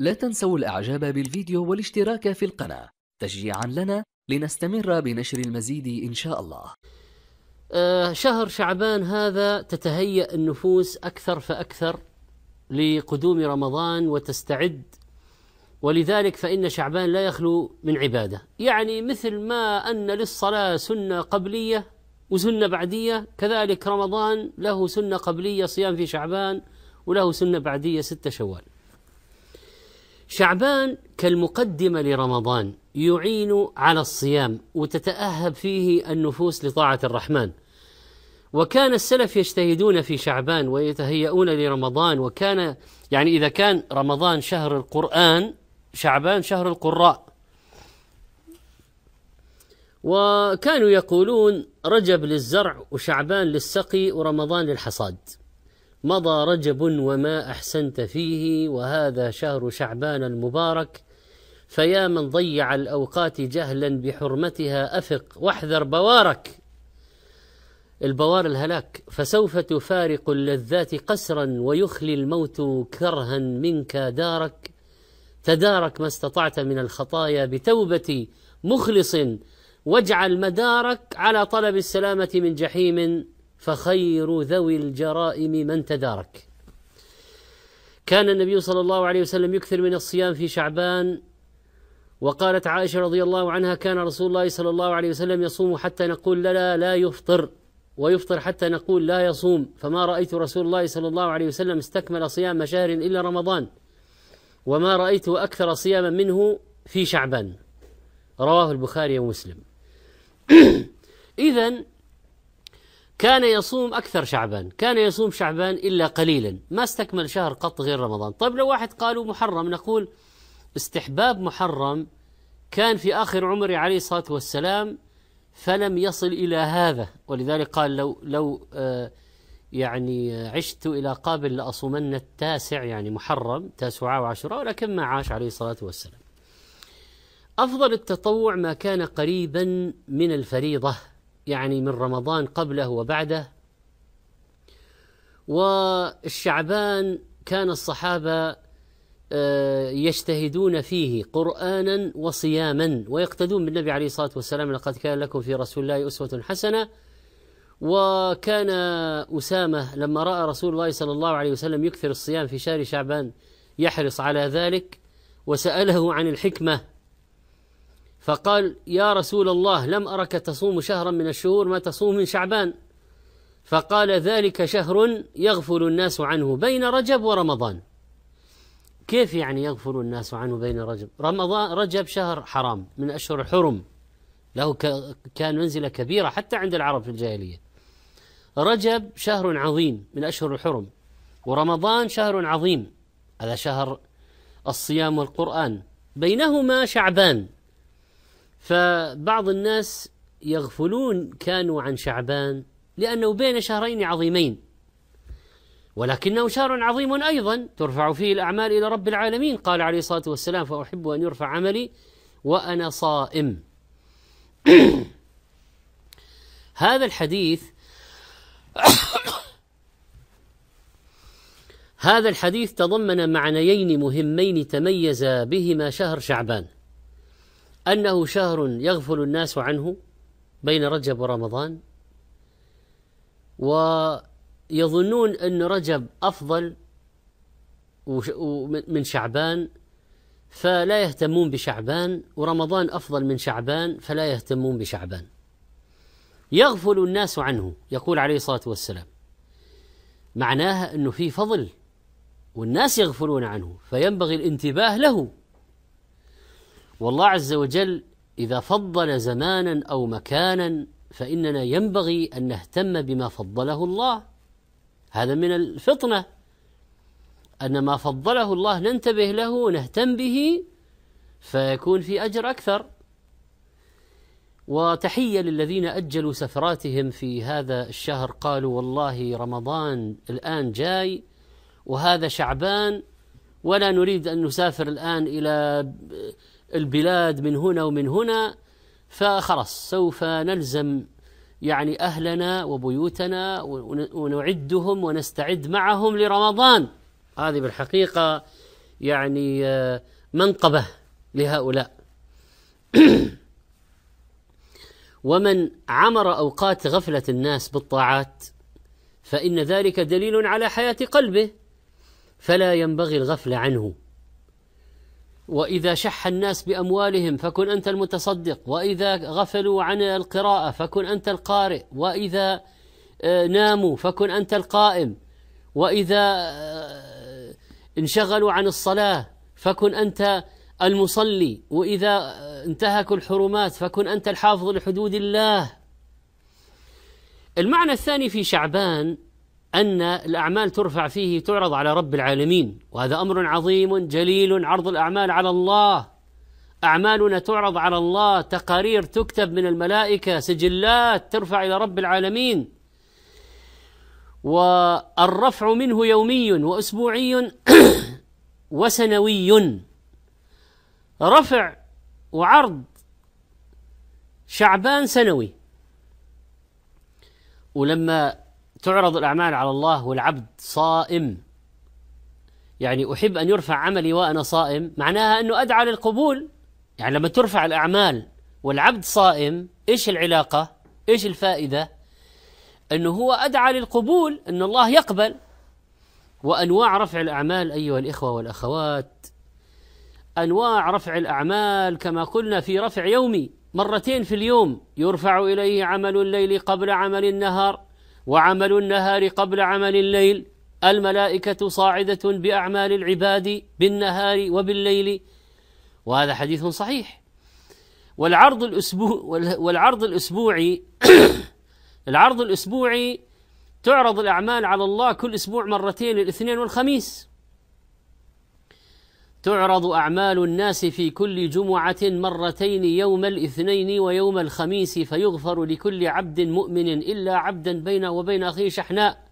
لا تنسوا الإعجاب بالفيديو والاشتراك في القناة تشجيعا لنا لنستمر بنشر المزيد إن شاء الله آه، شهر شعبان هذا تتهيأ النفوس أكثر فأكثر لقدوم رمضان وتستعد ولذلك فإن شعبان لا يخلو من عبادة يعني مثل ما أن للصلاة سنة قبلية وسنة بعدية كذلك رمضان له سنة قبلية صيام في شعبان وله سنة بعدية ستة شوال شعبان كالمقدمة لرمضان يعين على الصيام وتتأهب فيه النفوس لطاعة الرحمن وكان السلف يجتهدون في شعبان ويتهيئون لرمضان وكان يعني إذا كان رمضان شهر القرآن شعبان شهر القراء وكانوا يقولون رجب للزرع وشعبان للسقي ورمضان للحصاد مضى رجب وما احسنت فيه وهذا شهر شعبان المبارك فيا من ضيع الاوقات جهلا بحرمتها افق واحذر بوارك البوار الهلاك فسوف تفارق اللذات قسرا ويخلي الموت كرها منك دارك تدارك ما استطعت من الخطايا بتوبة مخلص واجعل مدارك على طلب السلامة من جحيم فخير ذوي الجرائم من تدارك كان النبي صلى الله عليه وسلم يكثر من الصيام في شعبان وقالت عائشة رضي الله عنها كان رسول الله صلى الله عليه وسلم يصوم حتى نقول لا لا يفطر ويفطر حتى نقول لا يصوم فما رأيت رسول الله صلى الله عليه وسلم استكمل صيام شهر إلا رمضان وما رأيت أكثر صياما منه في شعبان رواه البخاري ومسلم إذا كان يصوم أكثر شعبان كان يصوم شعبان إلا قليلا ما استكمل شهر قط غير رمضان طيب لو واحد قالوا محرم نقول استحباب محرم كان في آخر عمره عليه الصلاة والسلام فلم يصل إلى هذا ولذلك قال لو لو آه، يعني عشت إلى قابل لأصومن التاسع يعني محرم تاسعة وعشرة ولكن ما عاش عليه الصلاة والسلام أفضل التطوع ما كان قريبا من الفريضة يعني من رمضان قبله وبعده والشعبان كان الصحابه آه، يجتهدون فيه قرانا وصياما ويقتدون بالنبي عليه الصلاه والسلام لقد كان لكم في رسول الله اسوه حسنه وكان اسامه لما راى رسول الله صلى الله عليه وسلم يكثر الصيام في شهر شعبان يحرص على ذلك وساله عن الحكمه فقال يا رسول الله لم أرك تصوم شهرا من الشهور ما تصوم من شعبان فقال ذلك شهر يغفل الناس عنه بين رجب ورمضان كيف يعني يغفل الناس عنه بين رجب رمضان رجب شهر حرام من أشهر الحرم له كان منزلة كبيرة حتى عند العرب في الجاهلية رجب شهر عظيم من أشهر الحرم ورمضان شهر عظيم هذا شهر الصيام والقرآن بينهما شعبان فبعض الناس يغفلون كانوا عن شعبان لأنه بين شهرين عظيمين ولكنه شهر عظيم أيضا ترفع فيه الأعمال إلى رب العالمين قال عليه الصلاة والسلام فأحب أن يرفع عملي وأنا صائم هذا الحديث هذا الحديث تضمن معنيين مهمين تميز بهما شهر شعبان أنه شهر يغفل الناس عنه بين رجب ورمضان ويظنون أن رجب أفضل من شعبان فلا يهتمون بشعبان ورمضان أفضل من شعبان فلا يهتمون بشعبان يغفل الناس عنه يقول عليه الصلاة والسلام معناها أنه في فضل والناس يغفلون عنه فينبغي الانتباه له والله عز وجل إذا فضل زمانا أو مكانا فإننا ينبغي أن نهتم بما فضله الله هذا من الفطنة أن ما فضله الله ننتبه له ونهتم به فيكون في أجر أكثر وتحية للذين أجلوا سفراتهم في هذا الشهر قالوا والله رمضان الآن جاي وهذا شعبان ولا نريد أن نسافر الآن إلى البلاد من هنا ومن هنا فخلاص سوف نلزم يعني أهلنا وبيوتنا ونعدهم ونستعد معهم لرمضان هذه بالحقيقة يعني آه، منقبة لهؤلاء ومن عمر أوقات غفلة الناس بالطاعات فإن ذلك دليل على حياة قلبه فلا ينبغي الغفل عنه وإذا شح الناس بأموالهم فكن أنت المتصدق وإذا غفلوا عن القراءة فكن أنت القارئ وإذا آه، ناموا فكن أنت القائم وإذا آه، انشغلوا عن الصلاة فكن أنت المصلي وإذا آه، انتهكوا الحرمات فكن أنت الحافظ لحدود الله المعنى الثاني في شعبان أن الأعمال ترفع فيه تعرض على رب العالمين وهذا أمر عظيم جليل عرض الأعمال على الله أعمالنا تعرض على الله تقارير تكتب من الملائكة سجلات ترفع إلى رب العالمين والرفع منه يومي وأسبوعي وسنوي رفع وعرض شعبان سنوي ولما تعرض الأعمال على الله والعبد صائم يعني أحب أن يرفع عملي وأنا صائم معناها أنه أدعى للقبول يعني لما ترفع الأعمال والعبد صائم إيش العلاقة إيش الفائدة أنه هو أدعى للقبول أن الله يقبل وأنواع رفع الأعمال أيها الإخوة والأخوات أنواع رفع الأعمال كما قلنا في رفع يومي مرتين في اليوم يرفع إليه عمل الليل قبل عمل النهار وعمل النهار قبل عمل الليل الملائكة صاعدة بأعمال العباد بالنهار وبالليل وهذا حديث صحيح والعرض الأسبوع والعرض الأسبوعي العرض الأسبوعي تعرض الأعمال على الله كل أسبوع مرتين الاثنين والخميس تعرض أعمال الناس في كل جمعة مرتين يوم الاثنين ويوم الخميس فيغفر لكل عبد مؤمن إلا عبدا بين وبين أخيه شحناء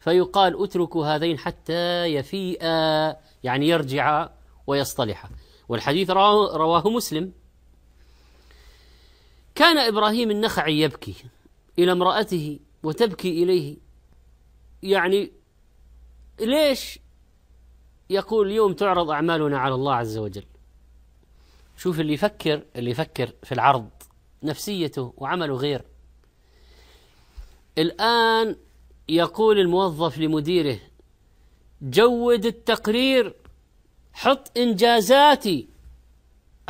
فيقال اترك هذين حتى يفيئا يعني يرجعا ويصطلحا والحديث رواه مسلم كان إبراهيم النخعي يبكي إلى امرأته وتبكي إليه يعني ليش يقول اليوم تعرض أعمالنا على الله عز وجل شوف اللي يفكر اللي يفكر في العرض نفسيته وعمله غير الآن يقول الموظف لمديره جود التقرير حط إنجازاتي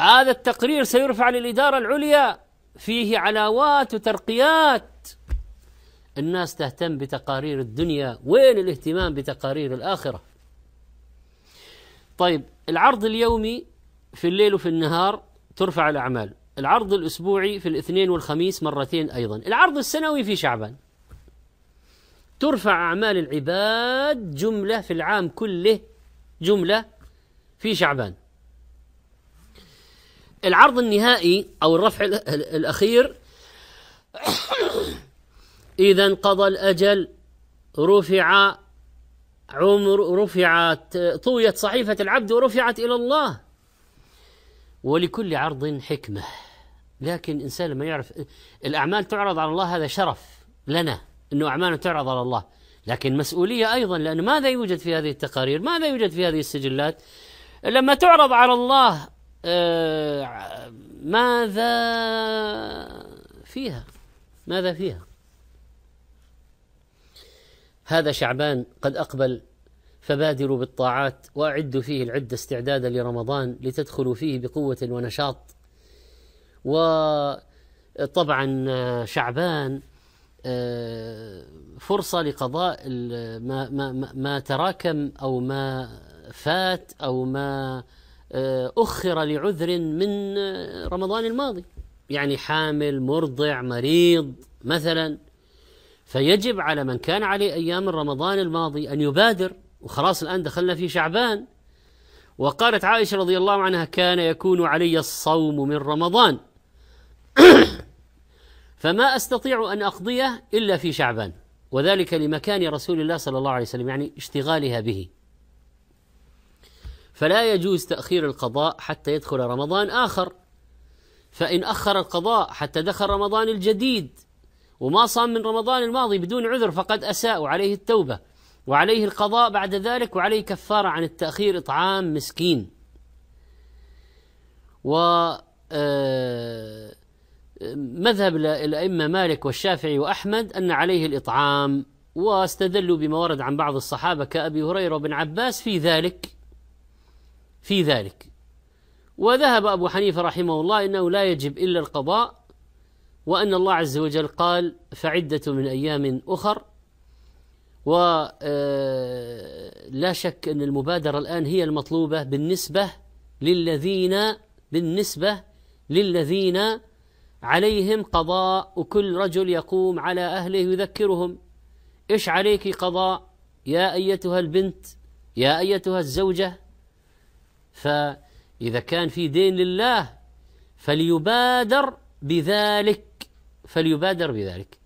هذا التقرير سيرفع للإدارة العليا فيه علاوات وترقيات الناس تهتم بتقارير الدنيا وين الاهتمام بتقارير الآخرة طيب العرض اليومي في الليل وفي النهار ترفع الأعمال العرض الأسبوعي في الاثنين والخميس مرتين أيضا العرض السنوي في شعبان ترفع أعمال العباد جملة في العام كله جملة في شعبان العرض النهائي أو الرفع الأخير إذا انقضى الأجل رفع عمر رفعت طويت صحيفة العبد ورفعت إلى الله ولكل عرض حكمة لكن الإنسان لما يعرف الأعمال تعرض على الله هذا شرف لنا أنه أعمالنا تعرض على الله لكن مسؤولية أيضا لأن ماذا يوجد في هذه التقارير ماذا يوجد في هذه السجلات لما تعرض على الله آه، ماذا فيها ماذا فيها هذا شعبان قد أقبل فبادروا بالطاعات وأعدوا فيه العدة استعدادا لرمضان لتدخلوا فيه بقوة ونشاط وطبعا شعبان آه، فرصة لقضاء ما, ما, ما تراكم أو ما فات أو ما آه، أخر لعذر من آه، رمضان الماضي يعني حامل مرضع مريض مثلا فيجب على من كان عليه أيام رمضان الماضي أن يبادر وخلاص الآن دخلنا في شعبان وقالت عائشة رضي الله عنها كان يكون علي الصوم من رمضان فما أستطيع أن أقضيه إلا في شعبان وذلك لمكان رسول الله صلى الله عليه وسلم يعني اشتغالها به فلا يجوز تأخير القضاء حتى يدخل رمضان آخر فإن أخر القضاء حتى دخل رمضان الجديد وما صام من رمضان الماضي بدون عذر فقد اساء وعليه التوبه وعليه القضاء بعد ذلك وعليه كفاره عن التاخير اطعام مسكين. و آه، مذهب الائمه مالك والشافعي واحمد ان عليه الاطعام واستدلوا بما ورد عن بعض الصحابه كابي هريره وابن عباس في ذلك في ذلك وذهب ابو حنيفه رحمه الله انه لا يجب الا القضاء وأن الله عز وجل قال فعدة من أيام أخر ولا آه، شك أن المبادرة الآن هي المطلوبة بالنسبة للذين بالنسبة للذين عليهم قضاء وكل رجل يقوم على أهله يذكرهم إيش عليك قضاء يا أيتها البنت يا أيتها الزوجة فإذا كان في دين لله فليبادر بذلك فليبادر بذلك